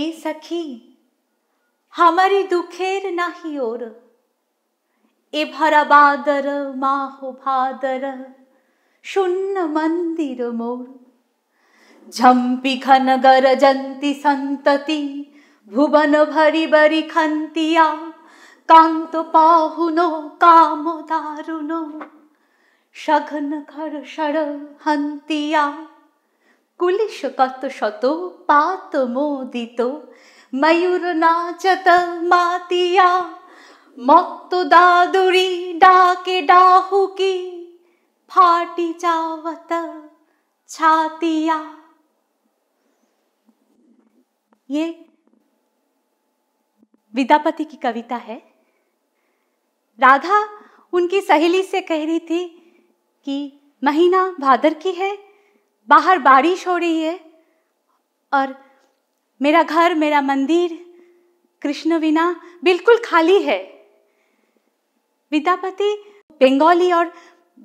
এ সাখী হামারি দুঃখের নাহি ওর এ ভরা বাদর মাহ ভাদর শূন্য মন্দির মোর ঝম্পি ঘন গরজন্তি সন্ততি ভুবন ভরি বরি খন্তিয়া কান্ত পাহুনো কাম দারুণ সঘন ঘর সর হন্তিয়া कुलिश कत शत पात मोदित मयूर नाचत मातिया मत दादुरी डाके डाहुकी फाटी চাওত छातिया ये विद्यापति की कविता है राधा उनकी सहेली से कह रही थी कि महीना भादर की है बाहर बारिश हो रही है और मेरा घर मेरा मंदिर कृष्ण बिना बिल्कुल खाली है विद्यापति बंगाली और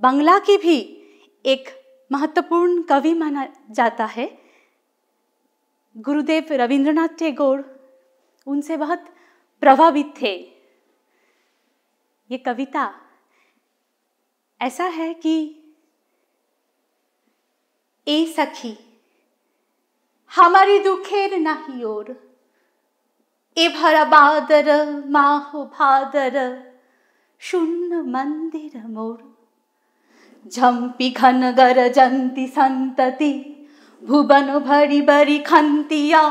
बंगला की भी एक महत्वपूर्ण कवि माना जाता है गुरुदेव रविंद्रनाथ टैगोर उनसे बहुत प्रभावित थे ये कविता ऐसा है कि এ সাখী হামারি দুঃখের নাহি ওর এ ভরা বাদর মাহ ভাদর শূন্য মন্দির মোর ঝম্পি ঘন গরজন্তি সন্ততি ভুবন ভরি বরি খন্তিয়া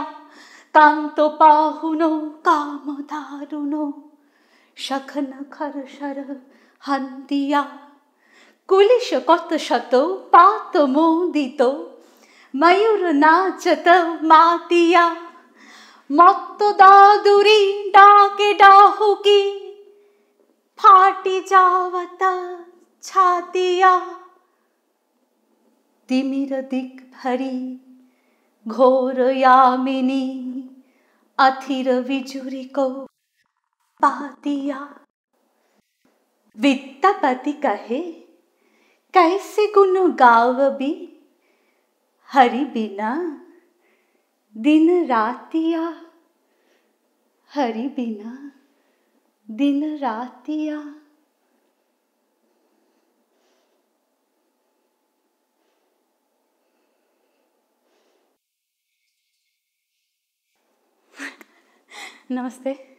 কান্ত পাহুনো কাম দারুণ শখন খর শর হন্তিয়া কুলিশ কত শত পাত মৌদিত ময়ূর নাচত মাতিয়া মত্ত দাদুরি ডাকে ডাহুকি ফাটি যাওয়াত ছাতিয়া তিমির দিক ভরি ঘোর ইয়ামিনী বিজুরি বিজুরিক পাতিয়া বিত্তপতি কহে कैसे गुन भी हरि बिना दिन रातिया हरि बिना दिन रातिया नमस्ते